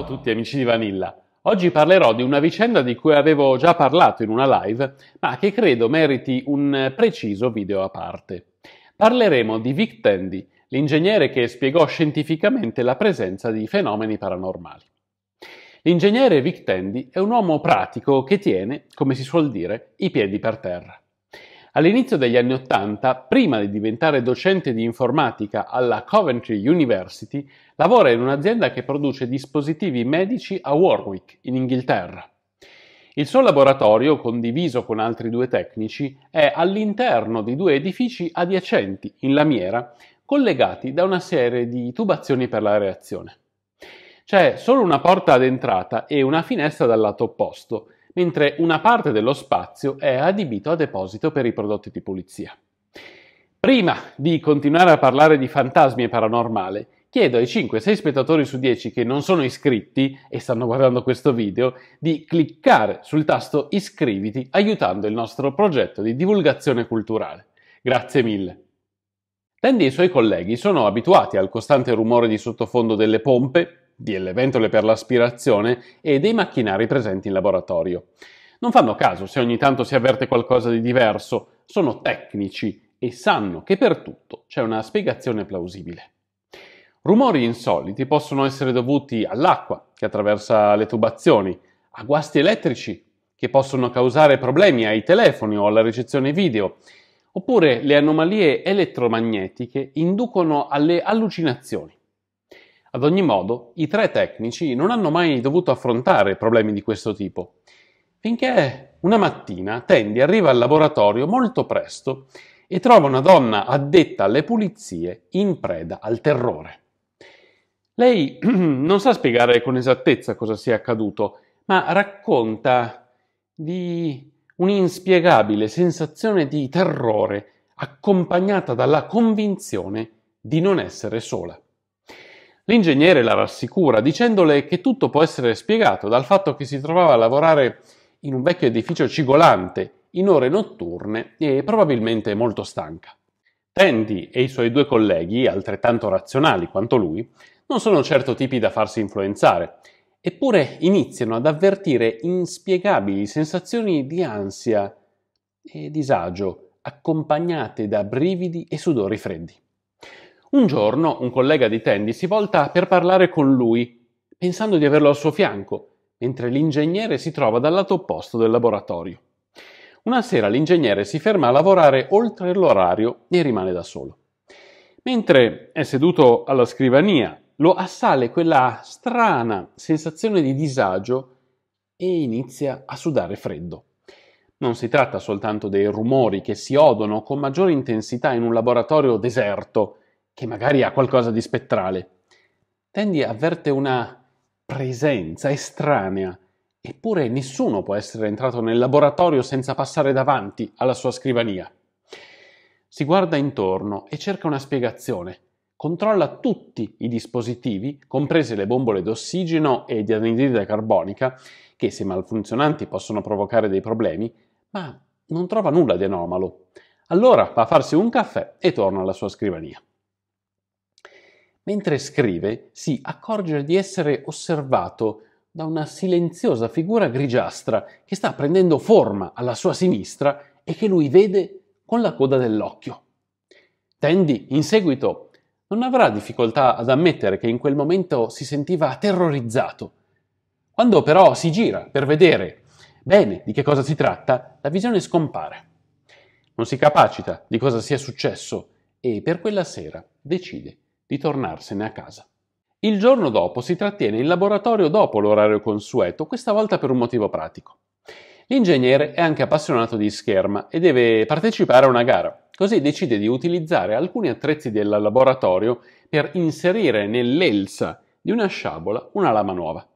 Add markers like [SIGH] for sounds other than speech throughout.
Ciao a tutti amici di Vanilla. Oggi parlerò di una vicenda di cui avevo già parlato in una live, ma che credo meriti un preciso video a parte. Parleremo di Vic Tandy, l'ingegnere che spiegò scientificamente la presenza di fenomeni paranormali. L'ingegnere Vic Tandy è un uomo pratico che tiene, come si suol dire, i piedi per terra. All'inizio degli anni Ottanta, prima di diventare docente di informatica alla Coventry University, lavora in un'azienda che produce dispositivi medici a Warwick, in Inghilterra. Il suo laboratorio, condiviso con altri due tecnici, è all'interno di due edifici adiacenti, in lamiera, collegati da una serie di tubazioni per la reazione. C'è solo una porta ad entrata e una finestra dal lato opposto, mentre una parte dello spazio è adibito a deposito per i prodotti di pulizia. Prima di continuare a parlare di fantasmi e paranormale, chiedo ai 5-6 spettatori su 10 che non sono iscritti e stanno guardando questo video di cliccare sul tasto iscriviti aiutando il nostro progetto di divulgazione culturale. Grazie mille. Tandy e i suoi colleghi sono abituati al costante rumore di sottofondo delle pompe, delle ventole per l'aspirazione e dei macchinari presenti in laboratorio. Non fanno caso se ogni tanto si avverte qualcosa di diverso, sono tecnici e sanno che per tutto c'è una spiegazione plausibile. Rumori insoliti possono essere dovuti all'acqua che attraversa le tubazioni, a guasti elettrici che possono causare problemi ai telefoni o alla ricezione video, oppure le anomalie elettromagnetiche inducono alle allucinazioni. Ad ogni modo, i tre tecnici non hanno mai dovuto affrontare problemi di questo tipo, finché una mattina Tandy arriva al laboratorio molto presto e trova una donna addetta alle pulizie in preda al terrore. Lei [CLEARS THROAT] non sa spiegare con esattezza cosa sia accaduto, ma racconta di un'inspiegabile sensazione di terrore accompagnata dalla convinzione di non essere sola. L'ingegnere la rassicura dicendole che tutto può essere spiegato dal fatto che si trovava a lavorare in un vecchio edificio cigolante, in ore notturne e probabilmente molto stanca. Tandy e i suoi due colleghi, altrettanto razionali quanto lui, non sono certo tipi da farsi influenzare, eppure iniziano ad avvertire inspiegabili sensazioni di ansia e disagio, accompagnate da brividi e sudori freddi. Un giorno un collega di Tandy si volta per parlare con lui, pensando di averlo al suo fianco, mentre l'ingegnere si trova dal lato opposto del laboratorio. Una sera l'ingegnere si ferma a lavorare oltre l'orario e rimane da solo. Mentre è seduto alla scrivania, lo assale quella strana sensazione di disagio e inizia a sudare freddo. Non si tratta soltanto dei rumori che si odono con maggiore intensità in un laboratorio deserto, che magari ha qualcosa di spettrale. Tandy avverte una presenza estranea, eppure nessuno può essere entrato nel laboratorio senza passare davanti alla sua scrivania. Si guarda intorno e cerca una spiegazione. Controlla tutti i dispositivi, comprese le bombole d'ossigeno e di anidride carbonica, che se malfunzionanti possono provocare dei problemi, ma non trova nulla di anomalo. Allora va a farsi un caffè e torna alla sua scrivania. Mentre scrive, si accorge di essere osservato da una silenziosa figura grigiastra che sta prendendo forma alla sua sinistra e che lui vede con la coda dell'occhio. Tandy, in seguito, non avrà difficoltà ad ammettere che in quel momento si sentiva terrorizzato. Quando però si gira per vedere bene di che cosa si tratta, la visione scompare. Non si capacita di cosa sia successo e per quella sera decide di tornarsene a casa. Il giorno dopo si trattiene in laboratorio dopo l'orario consueto, questa volta per un motivo pratico. L'ingegnere è anche appassionato di scherma e deve partecipare a una gara, così decide di utilizzare alcuni attrezzi del laboratorio per inserire nell'elsa di una sciabola una lama nuova.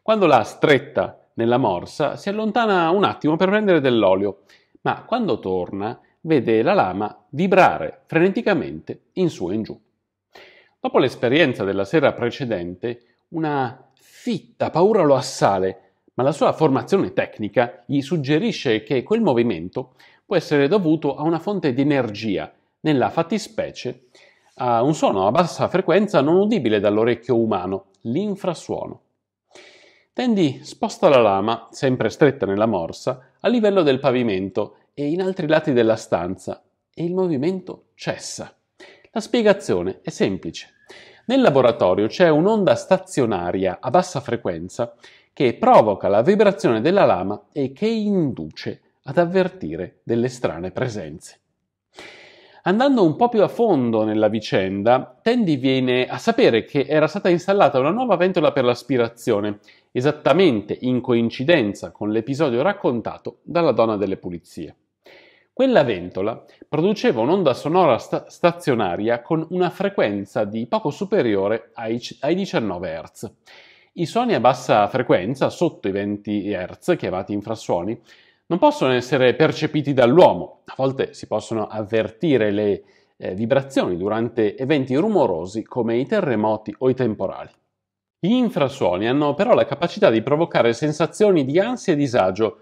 Quando l'ha stretta nella morsa si allontana un attimo per prendere dell'olio, ma quando torna vede la lama vibrare freneticamente in su e in giù. Dopo l'esperienza della sera precedente, una fitta paura lo assale, ma la sua formazione tecnica gli suggerisce che quel movimento può essere dovuto a una fonte di energia, nella fattispecie a un suono a bassa frequenza non udibile dall'orecchio umano, l'infrasuono. Tandy sposta la lama, sempre stretta nella morsa, a livello del pavimento e in altri lati della stanza e il movimento cessa. La spiegazione è semplice. Nel laboratorio c'è un'onda stazionaria a bassa frequenza che provoca la vibrazione della lama e che induce ad avvertire delle strane presenze. Andando un po' più a fondo nella vicenda, Tandy viene a sapere che era stata installata una nuova ventola per l'aspirazione, esattamente in coincidenza con l'episodio raccontato dalla donna delle pulizie. Quella ventola produceva un'onda sonora sta- stazionaria con una frequenza di poco superiore ai, c- ai 19 Hz. I suoni a bassa frequenza, sotto i 20 Hz, chiamati infrasuoni, non possono essere percepiti dall'uomo. A volte si possono avvertire le eh, vibrazioni durante eventi rumorosi come i terremoti o i temporali. Gli infrasuoni hanno però la capacità di provocare sensazioni di ansia e disagio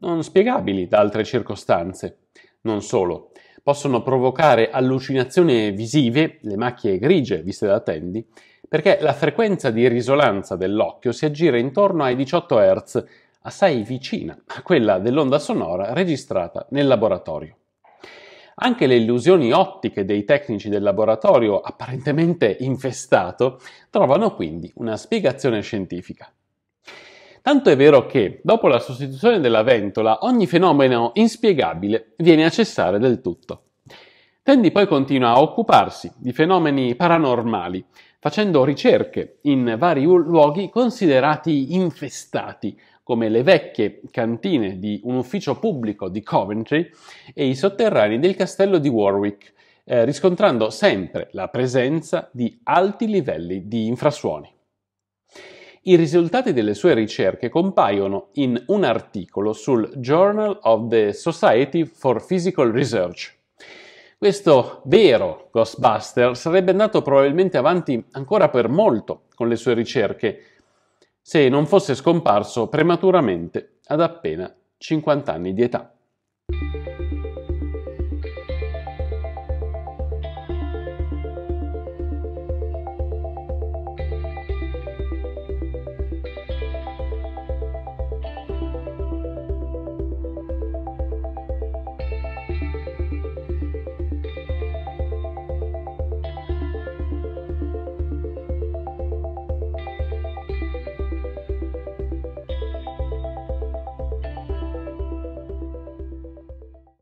non spiegabili da altre circostanze. Non solo, possono provocare allucinazioni visive, le macchie grigie viste da Tandy, perché la frequenza di risonanza dell'occhio si aggira intorno ai 18 Hz, assai vicina a quella dell'onda sonora registrata nel laboratorio. Anche le illusioni ottiche dei tecnici del laboratorio apparentemente infestato trovano quindi una spiegazione scientifica. Tanto è vero che, dopo la sostituzione della ventola, ogni fenomeno inspiegabile viene a cessare del tutto. Tandy poi continua a occuparsi di fenomeni paranormali, facendo ricerche in vari luoghi considerati infestati, come le vecchie cantine di un ufficio pubblico di Coventry e i sotterranei del castello di Warwick, eh, riscontrando sempre la presenza di alti livelli di infrasuoni. I risultati delle sue ricerche compaiono in un articolo sul Journal of the Society for Physical Research. Questo vero Ghostbuster sarebbe andato probabilmente avanti ancora per molto con le sue ricerche se non fosse scomparso prematuramente ad appena 50 anni di età.